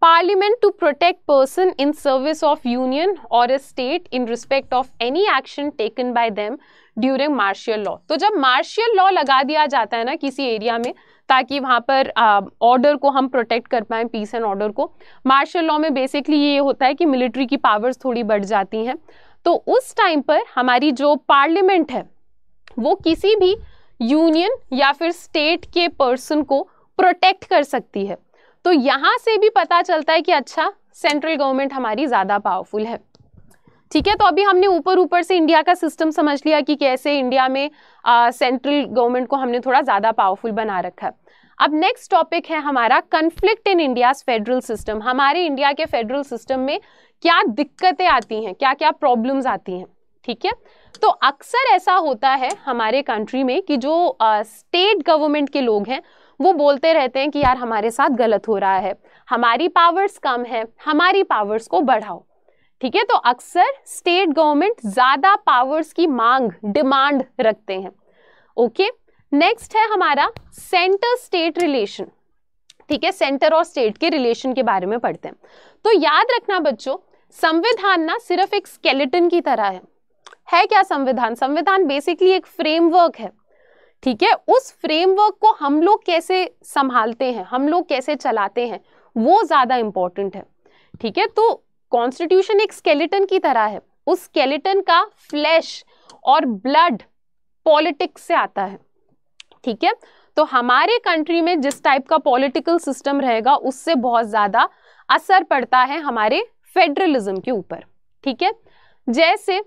parliament to protect person in service of union और a state in respect of any action taken by them during martial law तो जब मार्शियल लॉ लगा दिया जाता है ना किसी एरिया में ताकि वहाँ पर ऑर्डर uh, को हम प्रोटेक्ट कर पाएँ पीस एंड ऑर्डर को मार्शल लॉ में बेसिकली ये होता है कि मिलिट्री की पावर्स थोड़ी बढ़ जाती हैं तो उस टाइम पर हमारी जो पार्लियामेंट है वो किसी भी यूनियन या फिर स्टेट के पर्सन को प्रोटेक्ट कर सकती है तो यहाँ से भी पता चलता है कि अच्छा सेंट्रल गवर्नमेंट हमारी ज़्यादा पावरफुल है ठीक है तो अभी हमने ऊपर ऊपर से इंडिया का सिस्टम समझ लिया कि कैसे इंडिया में सेंट्रल गवर्नमेंट को हमने थोड़ा ज़्यादा पावरफुल बना रखा है अब नेक्स्ट टॉपिक है हमारा conflict in India federal system हमारे इंडिया के फेडरल सिस्टम में क्या दिक्कतें आती हैं क्या क्या प्रॉब्लम्स आती हैं ठीक है तो अक्सर ऐसा होता है हमारे कंट्री में कि जो स्टेट गवर्नमेंट के लोग हैं वो बोलते रहते हैं कि यार हमारे साथ गलत हो रहा है हमारी पावर्स कम है हमारी पावर्स को बढ़ाओ ठीक है तो अक्सर स्टेट गवर्नमेंट ज्यादा पावर्स की मांग डिमांड रखते हैं ओके नेक्स्ट है हमारा सेंटर स्टेट रिलेशन ठीक है सेंटर और स्टेट के रिलेशन के बारे में पढ़ते हैं तो याद रखना बच्चों संविधान ना सिर्फ एक स्केलेटन की तरह है है क्या संविधान संविधान बेसिकली एक फ्रेमवर्क है ठीक है उस फ्रेमवर्क को हम लोग कैसे संभालते हैं हम लोग कैसे चलाते हैं वो ज़्यादा इंपॉर्टेंट है ठीक है तो कॉन्स्टिट्यूशन एक स्केलेटन की तरह है उस स्केलेटन का फ्लैश और ब्लड पॉलिटिक्स से आता है ठीक है तो हमारे कंट्री में जिस टाइप का पॉलिटिकल सिस्टम रहेगा उससे बहुत ज़्यादा असर पड़ता है हमारे फेडरलिज्म के ऊपर ठीक है जैसे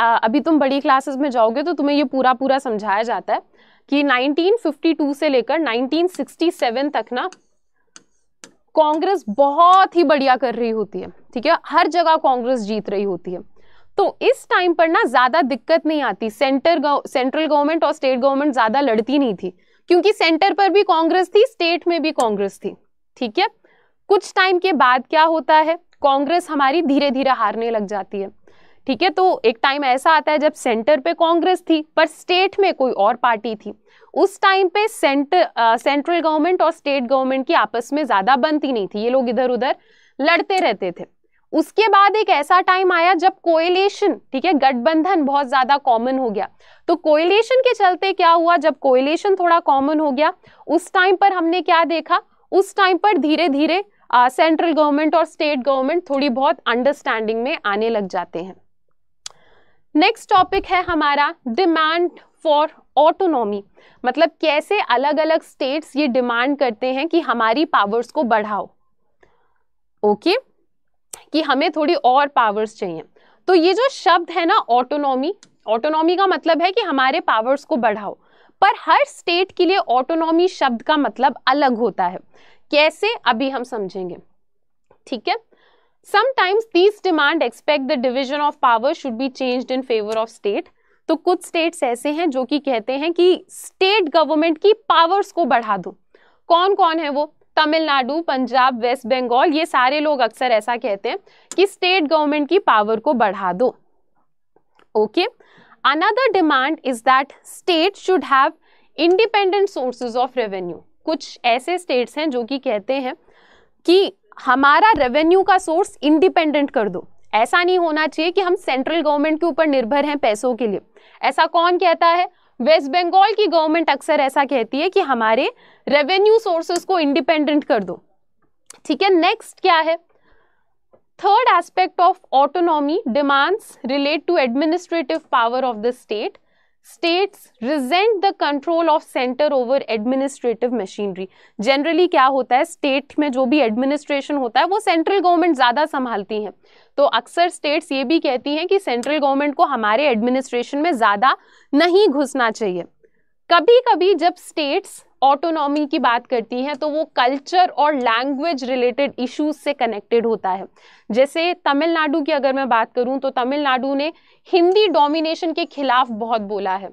आ, अभी तुम बड़ी क्लासेस में जाओगे तो तुम्हें ये पूरा पूरा समझाया जाता है कि 1952 से लेकर 1967 तक ना कांग्रेस बहुत ही बढ़िया कर रही होती है ठीक है हर जगह कांग्रेस जीत रही होती है तो इस टाइम पर ना ज़्यादा दिक्कत नहीं आती सेंटर सेंट्रल गवर्नमेंट और स्टेट गवर्नमेंट ज़्यादा लड़ती नहीं थी क्योंकि सेंटर पर भी कांग्रेस थी स्टेट में भी कांग्रेस थी ठीक है कुछ टाइम के बाद क्या होता है कांग्रेस हमारी धीरे धीरे हारने लग जाती है ठीक है तो एक टाइम ऐसा आता है जब सेंटर पे कांग्रेस थी पर स्टेट में कोई और पार्टी थी उस टाइम पे सेंटर सेंट्रल गवर्नमेंट और स्टेट गवर्नमेंट की आपस में ज़्यादा बनती नहीं थी ये लोग इधर उधर लड़ते रहते थे उसके बाद एक ऐसा टाइम आया जब कोयलेशन ठीक है गठबंधन बहुत ज्यादा कॉमन हो गया तो कोयलेशन के चलते क्या हुआ जब कोयलेशन थोड़ा कॉमन हो गया उस टाइम पर हमने क्या देखा उस टाइम पर धीरे धीरे सेंट्रल गवर्नमेंट और स्टेट गवर्नमेंट थोड़ी बहुत अंडरस्टैंडिंग में आने लग जाते हैं नेक्स्ट टॉपिक है हमारा डिमांड फॉर ऑटोनॉमी मतलब कैसे अलग अलग स्टेट्स ये डिमांड करते हैं कि हमारी पावर्स को बढ़ाओ ओके okay? कि हमें थोड़ी और पावर्स चाहिए तो ये जो शब्द है ना ऑटोनॉमी ऑटोनॉमी का मतलब है कि हमारे पावर्स को बढ़ाओ पर हर स्टेट के लिए ऑटोनॉमी शब्द का मतलब अलग होता है कैसे अभी हम समझेंगे ठीक है sometimes these demand expect the division of power should be change in favour of state तो कुछ स्टेट्स ऐसे हैं जो कि कहते हैं कि स्टेट गवर्नमेंट की पावर्स को बढ़ा दो कौन कौन है वो तमिलनाडु पंजाब वेस्ट बंगाल ये सारे लोग अक्सर ऐसा कहते हैं कि स्टेट गवर्नमेंट की पावर को बढ़ा दो okay another demand is that state should have independent sources of revenue कुछ ऐसे स्टेट्स हैं जो कि कहते हैं कि हमारा रेवेन्यू का सोर्स इंडिपेंडेंट कर दो ऐसा नहीं होना चाहिए कि हम सेंट्रल गवर्नमेंट के ऊपर निर्भर हैं पैसों के लिए ऐसा कौन कहता है वेस्ट बंगाल की गवर्नमेंट अक्सर ऐसा कहती है कि हमारे रेवेन्यू सोर्सेस को इंडिपेंडेंट कर दो ठीक है नेक्स्ट क्या है third aspect of autonomy demands relate to administrative power of the state states resent the control of centre over administrative machinery generally क्या होता है स्टेट में जो भी एडमिनिस्ट्रेशन होता है वो सेंट्रल गवर्नमेंट ज़्यादा संभालती हैं तो अक्सर स्टेट्स ये भी कहती हैं कि सेंट्रल गवर्नमेंट को हमारे एडमिनिस्ट्रेशन में ज़्यादा नहीं घुसना चाहिए कभी कभी जब स्टेट्स ऑटोनॉमी की बात करती हैं तो वो कल्चर और लैंग्वेज रिलेटेड इश्यूज से कनेक्टेड होता है जैसे तमिलनाडु की अगर मैं बात करूं तो तमिलनाडु ने हिंदी डोमिनेशन के खिलाफ बहुत बोला है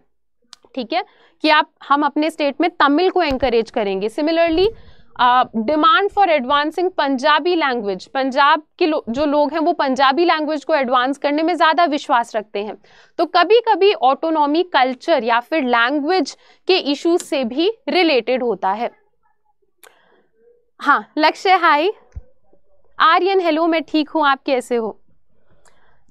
ठीक है कि आप हम अपने स्टेट में तमिल को एंकरेज करेंगे similarly demand for advancing Punjabi language Punjab के लो, जो लोग हैं वो पंजाबी लैंग्वेज को एडवांस करने में ज़्यादा विश्वास रखते हैं तो कभी कभी ऑटोनॉमी कल्चर या फिर लैंग्वेज के इश्यूज से भी रिलेटेड होता है हाँ लक्ष्य हाई आर्यन हेलो मैं ठीक हूँ आप कैसे हो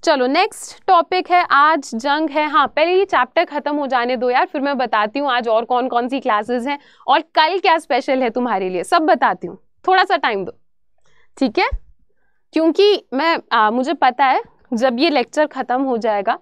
चलो नेक्स्ट टॉपिक है आज जंग है हाँ पहले ये चैप्टर खत्म हो जाने दो यार फिर मैं बताती हूँ आज और कौन कौन सी क्लासेस हैं और कल क्या स्पेशल है तुम्हारे लिए सब बताती हूँ थोड़ा सा टाइम दो ठीक है क्योंकि मैं आ, मुझे पता है जब ये लेक्चर ख़त्म हो जाएगा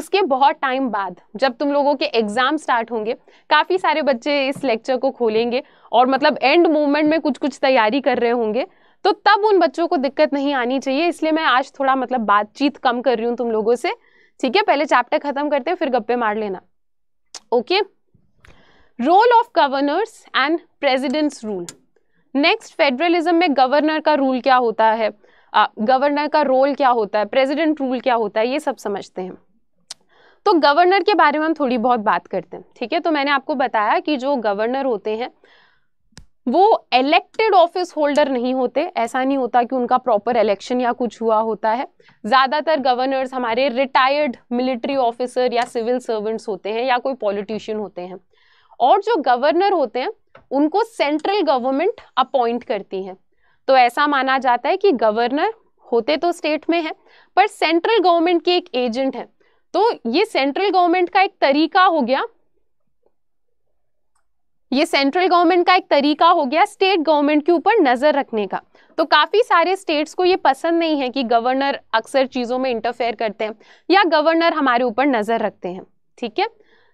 उसके बहुत टाइम बाद जब तुम लोगों के एग्ज़ाम स्टार्ट होंगे काफ़ी सारे बच्चे इस लेक्चर को खोलेंगे और मतलब एंड मोमेंट में कुछ कुछ तैयारी कर रहे होंगे तो तब उन बच्चों को दिक्कत नहीं आनी चाहिए इसलिए मैं आज थोड़ा मतलब बातचीत कम कर रही हूँ तुम लोगों से ठीक है पहले चैप्टर खत्म करते हैं फिर गप्पे मार लेना okay role of governors and president's rule next federalism में गवर्नर का रूल क्या होता है गवर्नर का रोल क्या होता है प्रेजिडेंट रूल क्या होता है ये सब समझते हैं तो गवर्नर के बारे में हम थोड़ी बहुत बात करते हैं ठीक है तो मैंने आपको बताया कि जो गवर्नर होते हैं वो इलेक्टेड ऑफिस होल्डर नहीं होते ऐसा नहीं होता कि उनका प्रॉपर इलेक्शन या कुछ हुआ होता है ज़्यादातर गवर्नर्स हमारे रिटायर्ड मिलिट्री ऑफिसर या सिविल सर्वेंट्स होते हैं या कोई पॉलिटिशियन होते हैं और जो गवर्नर होते हैं उनको सेंट्रल गवर्नमेंट अपॉइंट करती है तो ऐसा माना जाता है कि गवर्नर होते तो स्टेट में है पर सेंट्रल गवर्नमेंट के एक एजेंट है तो ये सेंट्रल गवर्नमेंट का एक तरीका हो गया ये सेंट्रल गवर्नमेंट का एक तरीका हो गया स्टेट गवर्नमेंट के ऊपर नजर रखने का तो काफी सारे स्टेट्स को ये पसंद नहीं है कि गवर्नर अक्सर चीजों में इंटरफेयर करते हैं या गवर्नर हमारे ऊपर नजर रखते हैं ठीक है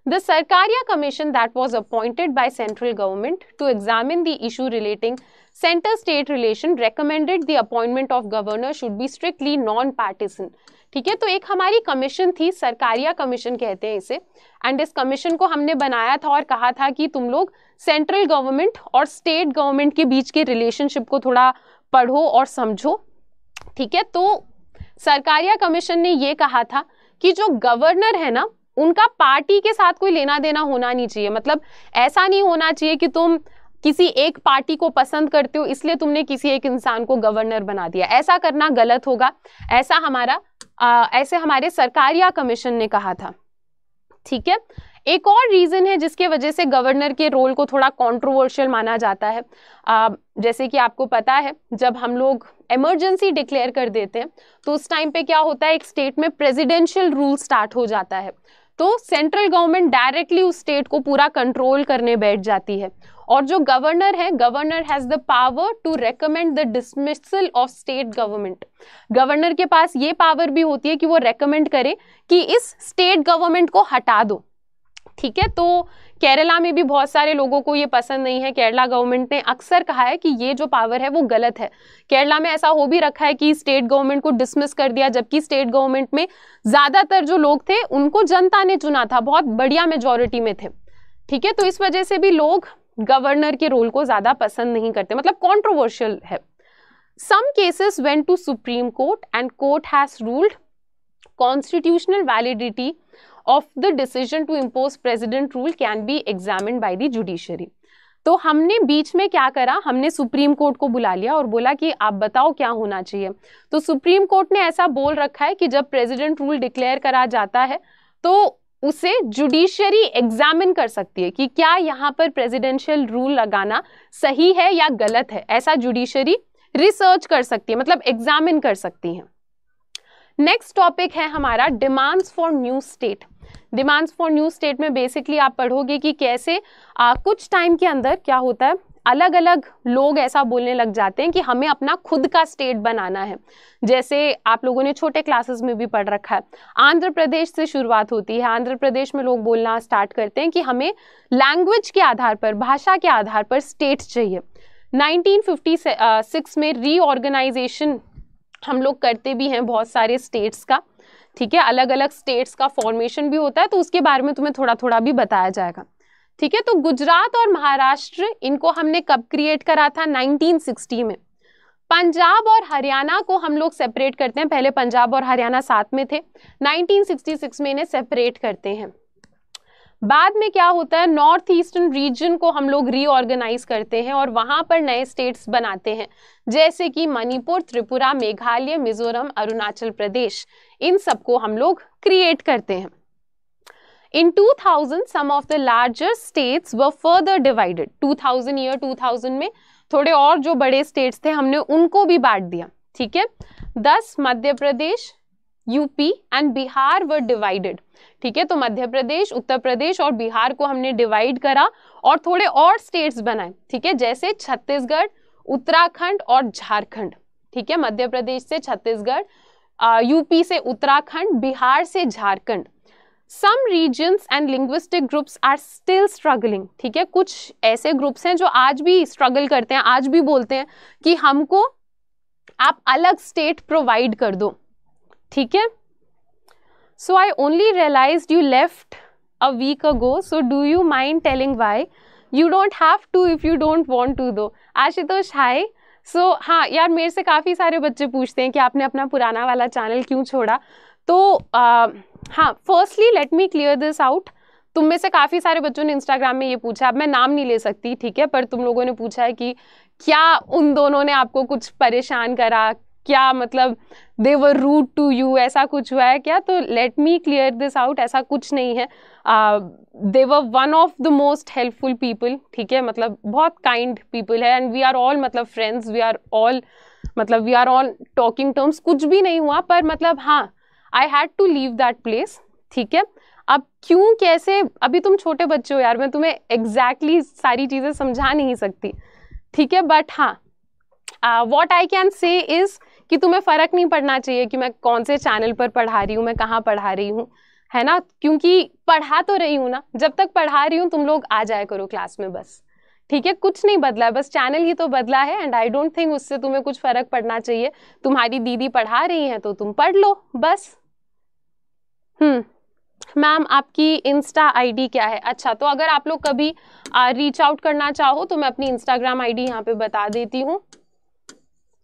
द सरकार या commission that was appointed by central government to examine the issue relating centre state relation recommended the appointment of governor should be strictly non partisan ठीक है तो एक हमारी कमीशन थी सरकारिया कमीशन कहते हैं इसे एंड इस कमीशन को हमने बनाया था और कहा था कि तुम लोग सेंट्रल गवर्नमेंट और स्टेट गवर्नमेंट के बीच के रिलेशनशिप को थोड़ा पढ़ो और समझो ठीक है तो सरकारिया कमीशन ने ये कहा था कि जो गवर्नर है ना उनका पार्टी के साथ कोई लेना देना होना नहीं चाहिए मतलब ऐसा नहीं होना चाहिए कि तुम किसी एक पार्टी को पसंद करते हो इसलिए तुमने किसी एक इंसान को गवर्नर बना दिया ऐसा करना गलत होगा ऐसा हमारा आ, ऐसे हमारे सरकार या कमीशन ने कहा था ठीक है एक और रीज़न है जिसके वजह से गवर्नर के रोल को थोड़ा कंट्रोवर्शियल माना जाता है आ, जैसे कि आपको पता है जब हम लोग इमरजेंसी डिक्लेयर कर देते हैं तो उस टाइम पे क्या होता है एक स्टेट में प्रेसिडेंशियल रूल स्टार्ट हो जाता है तो सेंट्रल गवर्नमेंट डायरेक्टली उस स्टेट को पूरा कंट्रोल करने बैठ जाती है और जो गवर्नर है governor has the power to recommend the dismissal of state government governor के पास ये पावर भी होती है कि वो रेकमेंड करे कि इस स्टेट गवर्नमेंट को हटा दो ठीक है तो केरला में भी बहुत सारे लोगों को ये पसंद नहीं है केरला गवर्नमेंट ने अक्सर कहा है कि ये जो पावर है वो गलत है केरला में ऐसा हो भी रखा है कि स्टेट गवर्नमेंट को डिसमिस कर दिया जबकि स्टेट गवर्नमेंट में ज़्यादातर जो लोग थे उनको जनता ने चुना था बहुत बढ़िया मेजोरिटी में थे ठीक है तो इस वजह से भी लोग गवर्नर के रोल को ज़्यादा पसंद नहीं करते मतलब कॉन्ट्रोवर्शियल है some cases went to supreme court and court has ruled constitutional validity of the decision to impose president rule can be examine by the judiciary तो हमने बीच में क्या करा हमने सुप्रीम कोर्ट को बुला लिया और बोला कि आप बताओ क्या होना चाहिए तो सुप्रीम कोर्ट ने ऐसा बोल रखा है कि जब प्रेसिडेंट रूल डिक्लेयर करा जाता है तो उसे जुडिशरी एग्जामिन कर सकती है कि क्या यहाँ पर प्रेसिडेंशियल रूल लगाना सही है या गलत है ऐसा जुडिशरी रिसर्च कर सकती है मतलब एग्जामिन कर सकती है नेक्स्ट टॉपिक है हमारा demands for new state demands for new state में बेसिकली आप पढ़ोगे कि कैसे आ, कुछ टाइम के अंदर क्या होता है अलग अलग लोग ऐसा बोलने लग जाते हैं कि हमें अपना खुद का स्टेट बनाना है जैसे आप लोगों ने छोटे क्लासेस में भी पढ़ रखा है आंध्र प्रदेश से शुरुआत होती है आंध्र प्रदेश में लोग बोलना स्टार्ट करते हैं कि हमें लैंग्वेज के आधार पर भाषा के आधार पर स्टेट चाहिए 1956 में रीऑर्गेनाइजेशन हम लोग करते भी हैं बहुत सारे स्टेट्स का ठीक है अलग अलग स्टेट्स का फॉर्मेशन भी होता है तो उसके बारे में तुम्हें थोड़ा थोड़ा भी बताया जाएगा ठीक है तो गुजरात और महाराष्ट्र इनको हमने कब क्रिएट करा था 1960 में पंजाब और हरियाणा को हम लोग सेपरेट करते हैं पहले पंजाब और हरियाणा साथ में थे 1966 में इन्हें सेपरेट करते हैं बाद में क्या होता है नॉर्थ ईस्टर्न रीजन को हम लोग रीऑर्गेनाइज करते हैं और वहां पर नए स्टेट्स बनाते हैं जैसे कि मणिपुर त्रिपुरा मेघालय मिजोरम अरुणाचल प्रदेश इन सबको हम लोग क्रिएट करते हैं in 2000, some of the larger states were further divided 2000 year 2000 में थोड़े और जो बड़े स्टेट्स थे हमने उनको भी बांट दिया ठीक है thus Madhya Pradesh UP and Bihar were divided ठीक है तो मध्य प्रदेश उत्तर प्रदेश और बिहार को हमने डिवाइड करा और थोड़े और स्टेट्स बनाए ठीक है जैसे छत्तीसगढ़ उत्तराखंड और झारखंड ठीक है मध्य प्रदेश से छत्तीसगढ़ यूपी से उत्तराखंड बिहार से Jharkhand some regions and linguistic groups are still struggling ठीक है कुछ ऐसे ग्रुप्स हैं जो आज भी स्ट्रगल करते हैं आज भी बोलते हैं कि हमको आप अलग स्टेट प्रोवाइड कर दो ठीक है so I only realise you left a week ago so do you mind telling why you don't have to if you don't want to though Ashutosh हाय सो हाँ यार मेरे से काफ़ी सारे बच्चे पूछते हैं कि आपने अपना पुराना वाला चैनल क्यों छोड़ा तो आ, हाँ firstly let me clear this out तुम में से काफ़ी सारे बच्चों ने इंस्टाग्राम में ये पूछा अब मैं नाम नहीं ले सकती ठीक है पर तुम लोगों ने पूछा है कि क्या उन दोनों ने आपको कुछ परेशान करा क्या मतलब they were rude to you ऐसा कुछ हुआ है क्या तो let me clear this out ऐसा कुछ नहीं है they were one of the most helpful people ठीक है मतलब बहुत काइंड पीपल है एंड वी आर ऑल मतलब फ्रेंड्स वी आर ऑल मतलब we are all talking terms कुछ भी नहीं हुआ पर मतलब हाँ I had to leave that place ठीक है अब क्यों कैसे अभी तुम छोटे बच्चे हो यार मैं तुम्हें एग्जैक्टली exactly सारी चीज़ें समझा नहीं सकती ठीक है बट हाँ what I can say is कि तुम्हें फ़र्क नहीं पड़ना चाहिए कि मैं कौन से चैनल पर पढ़ा रही हूँ मैं कहाँ पढ़ा रही हूँ है ना क्योंकि पढ़ा तो रही हूँ ना जब तक पढ़ा रही हूँ तुम लोग आ जाया करो क्लास में बस ठीक है कुछ नहीं बदला है बस चैनल ही तो बदला है एंड आई डोंट थिंक उससे तुम्हें कुछ फ़र्क पड़ना चाहिए तुम्हारी दीदी पढ़ा रही हैं तो तुम पढ़ लो बस हम्म मैम आपकी इंस्टा आईडी क्या है अच्छा तो अगर आप लोग कभी रीच आउट करना चाहो तो मैं अपनी इंस्टाग्राम आईडी यहाँ पे बता देती हूँ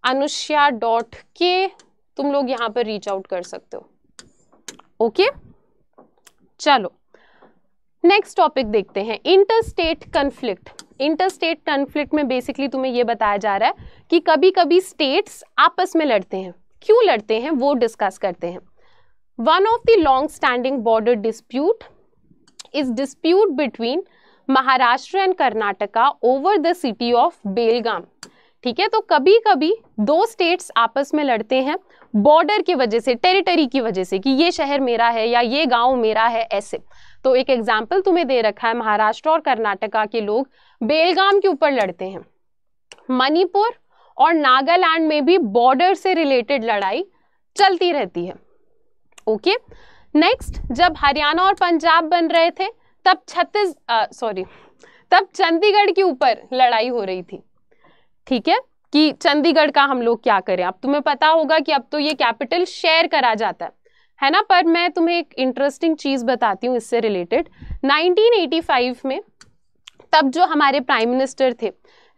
अनुष्या डॉट के तुम लोग यहाँ पर रीच आउट कर सकते हो ओके चलो नेक्स्ट टॉपिक देखते हैं इंटरस्टेट कन्फ्लिक्ट स्टेट कन्फ्लिक्ट में बेसिकली तुम्हें यह बताया जा रहा है कि कभी कभी स्टेट्स आपस में लड़ते हैं क्यों लड़ते हैं वो डिस्कस करते हैं one of the long standing border dispute is dispute between Maharashtra and Karnataka over the city of Belgaum ठीक है तो कभी कभी दो स्टेट्स आपस में लड़ते हैं बॉर्डर की वजह से टेरिटरी की वजह से कि ये शहर मेरा है या ये गांव मेरा है ऐसे तो एक एग्जाम्पल तुम्हें दे रखा है महाराष्ट्र और कर्नाटका के लोग बेलगाम के ऊपर लड़ते हैं मणिपुर और नागालैंड में भी बॉर्डर से रिलेटेड लड़ाई चलती रहती है ओके नेक्स्ट जब हरियाणा और पंजाब बन रहे थे तब छत्तीस सॉरी तब चंडीगढ़ के ऊपर लड़ाई हो रही थी ठीक है कि चंडीगढ़ का हम लोग क्या करें अब तुम्हें पता होगा कि अब तो ये कैपिटल शेयर करा जाता है है ना पर मैं तुम्हें एक इंटरेस्टिंग चीज़ बताती हूँ इससे रिलेटेड 1985 में तब जो हमारे प्राइम मिनिस्टर थे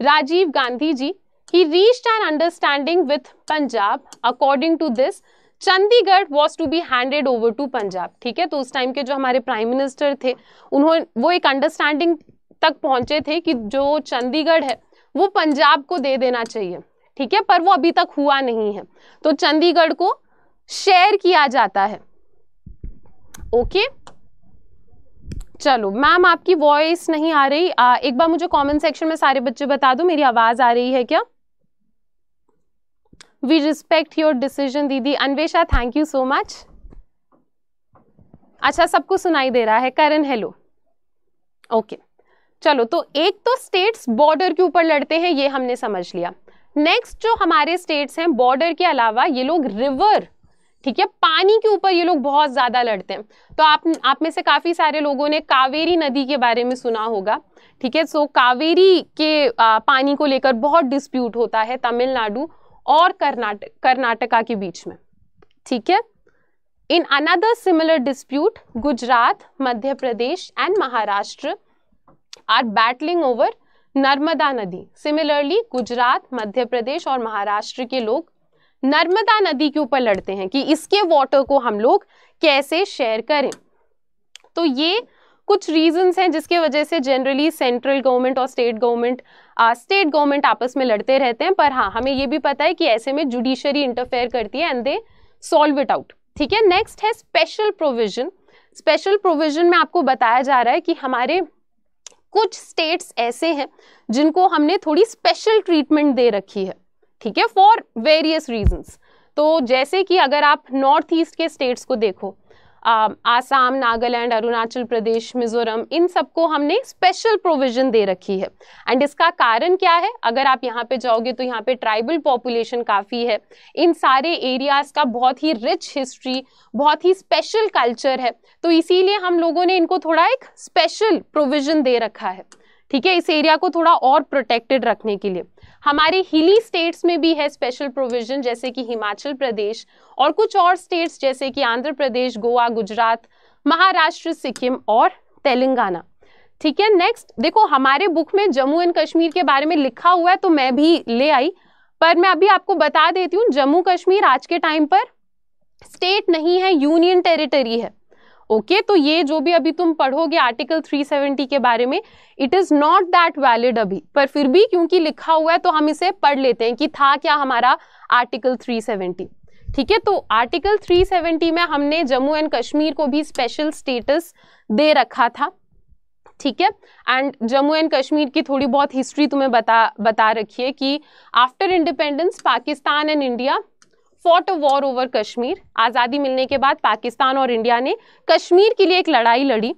Rajiv Gandhi ji he reach an understanding with Punjab according to this Chandigarh was to be handed over to Punjab ठीक है तो उस टाइम के जो हमारे प्राइम मिनिस्टर थे उन्होंने वो एक अंडरस्टैंडिंग तक पहुंचे थे कि जो चंडीगढ़ है वो पंजाब को दे देना चाहिए ठीक है पर वो अभी तक हुआ नहीं है तो चंडीगढ़ को शेयर किया जाता है ओके चलो मैम आपकी वॉइस नहीं आ रही आ, एक बार मुझे कमेंट सेक्शन में सारे बच्चे बता दो मेरी आवाज आ रही है क्या वी रिस्पेक्ट योर डिसीजन दीदी Anvesha thank you so much अच्छा सबको सुनाई दे रहा है करण हेलो ओके चलो तो एक तो स्टेट्स बॉर्डर के ऊपर लड़ते हैं ये हमने समझ लिया नेक्स्ट जो हमारे स्टेट्स हैं बॉर्डर के अलावा ये लोग रिवर ठीक है पानी के ऊपर ये लोग बहुत ज़्यादा लड़ते हैं तो आप आप में से काफ़ी सारे लोगों ने कावेरी नदी के बारे में सुना होगा ठीक है सो कावेरी के आ, पानी को लेकर बहुत डिस्प्यूट होता है तमिलनाडु और कर्नाटक कर्नाटका के बीच में ठीक है in another similar dispute Gujarat Madhya Pradesh and Maharashtra are battling over Narmada नदी सिमिलरली गुजरात मध्य प्रदेश और महाराष्ट्र के लोग नर्मदा नदी के ऊपर लड़ते हैं कि इसके वाटर को हम लोग कैसे शेयर करें तो ये कुछ रीजंस हैं जिसके वजह से जनरली सेंट्रल गवर्नमेंट और स्टेट गवर्नमेंट स्टेट गवर्नमेंट आपस में लड़ते रहते हैं पर हाँ हमें ये भी पता है कि ऐसे में जुडिशरी इंटरफेयर करती है and they solve it out ठीक है नेक्स्ट है स्पेशल प्रोविजन स्पेशल प्रोविजन में आपको बताया जा रहा है कि हमारे कुछ स्टेट्स ऐसे हैं जिनको हमने थोड़ी स्पेशल ट्रीटमेंट दे रखी है ठीक है फॉर वेरियस रीजंस तो जैसे कि अगर आप नॉर्थ ईस्ट के स्टेट्स को देखो आसाम नागालैंड अरुणाचल प्रदेश मिजोरम इन सबको हमने स्पेशल प्रोविजन दे रखी है एंड इसका कारण क्या है अगर आप यहाँ पे जाओगे तो यहाँ पे ट्राइबल पॉपुलेशन काफ़ी है इन सारे एरियाज़ का बहुत ही रिच हिस्ट्री बहुत ही स्पेशल कल्चर है तो इसीलिए हम लोगों ने इनको थोड़ा एक स्पेशल प्रोविजन दे रखा है ठीक है इस एरिया को थोड़ा और प्रोटेक्टेड रखने के लिए हमारे हिली स्टेट्स में भी है स्पेशल प्रोविजन जैसे कि हिमाचल प्रदेश और कुछ और स्टेट्स जैसे कि आंध्र प्रदेश गोवा गुजरात महाराष्ट्र सिक्किम और तेलंगाना ठीक है नेक्स्ट देखो हमारे बुक में जम्मू एंड कश्मीर के बारे में लिखा हुआ है तो मैं भी ले आई पर मैं अभी आपको बता देती हूँ जम्मू कश्मीर आज के टाइम पर स्टेट नहीं है यूनियन टेरिटरी है ओके तो ये जो भी अभी तुम पढ़ोगे आर्टिकल 370 के बारे में it is not that valid अभी पर फिर भी क्योंकि लिखा हुआ है तो हम इसे पढ़ लेते हैं कि था क्या हमारा आर्टिकल 370 ठीक है तो आर्टिकल 370 में हमने जम्मू एंड कश्मीर को भी स्पेशल स्टेटस दे रखा था ठीक है एंड जम्मू एंड कश्मीर की थोड़ी बहुत हिस्ट्री तुम्हें बता बता रखी है कि after independence Pakistan and India fought a war over Kashmir आज़ादी मिलने के बाद पाकिस्तान और इंडिया ने कश्मीर के लिए एक लड़ाई लड़ी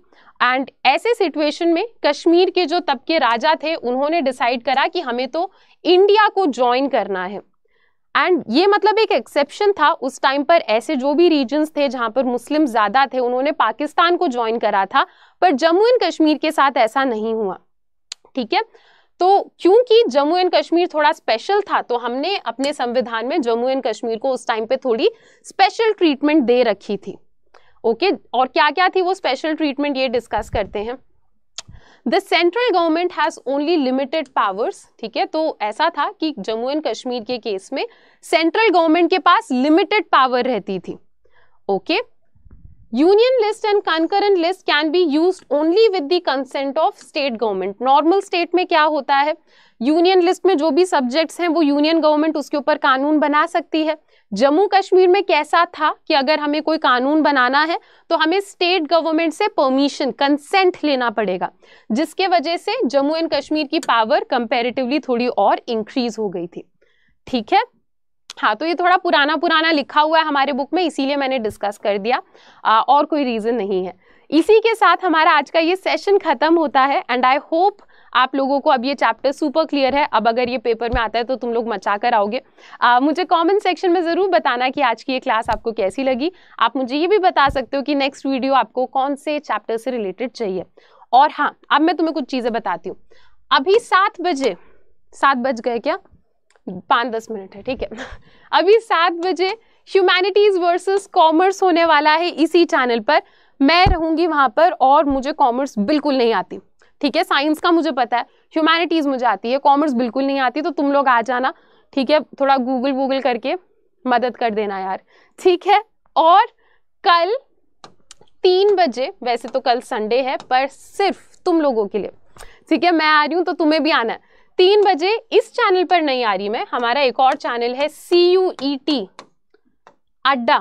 एंड ऐसे सिचुएशन में कश्मीर के जो तब के राजा थे उन्होंने डिसाइड करा कि हमें तो इंडिया को ज्वाइन करना है एंड ये मतलब एक एक्सेप्शन था उस टाइम पर ऐसे जो भी रीजन्स थे जहाँ पर मुस्लिम ज़्यादा थे उन्होंने पाकिस्तान को ज्वाइन करा था पर जम्मू एंड कश्मीर के साथ ऐसा नहीं हुआ ठीक है तो क्योंकि जम्मू एंड कश्मीर थोड़ा स्पेशल था तो हमने अपने संविधान में जम्मू एंड कश्मीर को उस टाइम पे थोड़ी स्पेशल ट्रीटमेंट दे रखी थी ओके okay? और क्या क्या थी वो स्पेशल ट्रीटमेंट ये डिस्कस करते हैं the central government has only limited powers ठीक है तो ऐसा था कि जम्मू एंड कश्मीर के केस में सेंट्रल गवर्नमेंट के पास लिमिटेड पावर रहती थी okay okay? Union list and concurrent list can be use only with the consent of state government normal state में क्या होता है यूनियन लिस्ट में जो भी सब्जेक्ट्स हैं वो यूनियन गवर्नमेंट उसके ऊपर कानून बना सकती है जम्मू कश्मीर में कैसा था कि अगर हमें कोई कानून बनाना है तो हमें स्टेट गवर्नमेंट से परमिशन कंसेंट लेना पड़ेगा जिसके वजह से जम्मू एंड कश्मीर की पावर कंपेरेटिवली थोड़ी और इंक्रीज हो गई थी ठीक है हाँ तो ये थोड़ा पुराना पुराना लिखा हुआ है हमारे बुक में इसीलिए मैंने डिस्कस कर दिया आ, और कोई रीज़न नहीं है इसी के साथ हमारा आज का ये सेशन ख़त्म होता है एंड आई होप आप लोगों को अब ये चैप्टर सुपर क्लियर है अब अगर ये पेपर में आता है तो तुम लोग मचा कर आओगे आ, मुझे कमेंट सेक्शन में ज़रूर बताना कि आज की ये क्लास आपको कैसी लगी आप मुझे ये भी बता सकते हो कि नेक्स्ट वीडियो आपको कौन से चैप्टर से रिलेटेड चाहिए और हाँ अब मैं तुम्हें कुछ चीज़ें बताती हूँ अभी सात बजे सात बज गए क्या पाँच दस मिनट है ठीक है अभी सात बजे ह्यूमैनिटीज वर्सेस कॉमर्स होने वाला है इसी चैनल पर मैं रहूँगी वहाँ पर और मुझे कॉमर्स बिल्कुल नहीं आती ठीक है साइंस का मुझे पता है ह्यूमैनिटीज़ मुझे आती है कॉमर्स बिल्कुल नहीं आती तो तुम लोग आ जाना ठीक है थोड़ा गूगल वूगल करके मदद कर देना यार ठीक है और कल तीन बजे वैसे तो कल संडे है पर सिर्फ तुम लोगों के लिए ठीक है मैं आ रही हूँ तो तुम्हें भी आना है तीन बजे इस चैनल पर नहीं आ रही मैं हमारा एक और चैनल है C U E T Adda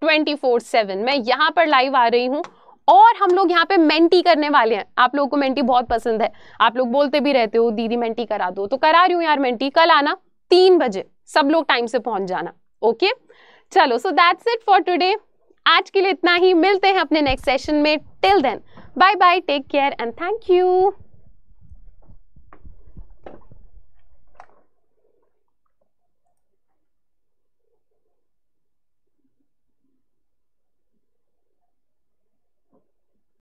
twenty four seven मैं यहाँ पर लाइव आ रही हूँ और हम लोग यहाँ पे मेंटी करने वाले हैं आप लोगों को मेंटी बहुत पसंद है आप लोग बोलते भी रहते हो दीदी मेंटी करा दो तो करा रही हूँ यार मेंटी कल आना तीन बजे सब लोग टाइम से पहुंच जाना ओके चलो so that's it for today आज के लिए इतना ही मिलते हैं अपने नेक्स्ट सेशन में till then bye bye take care and thank you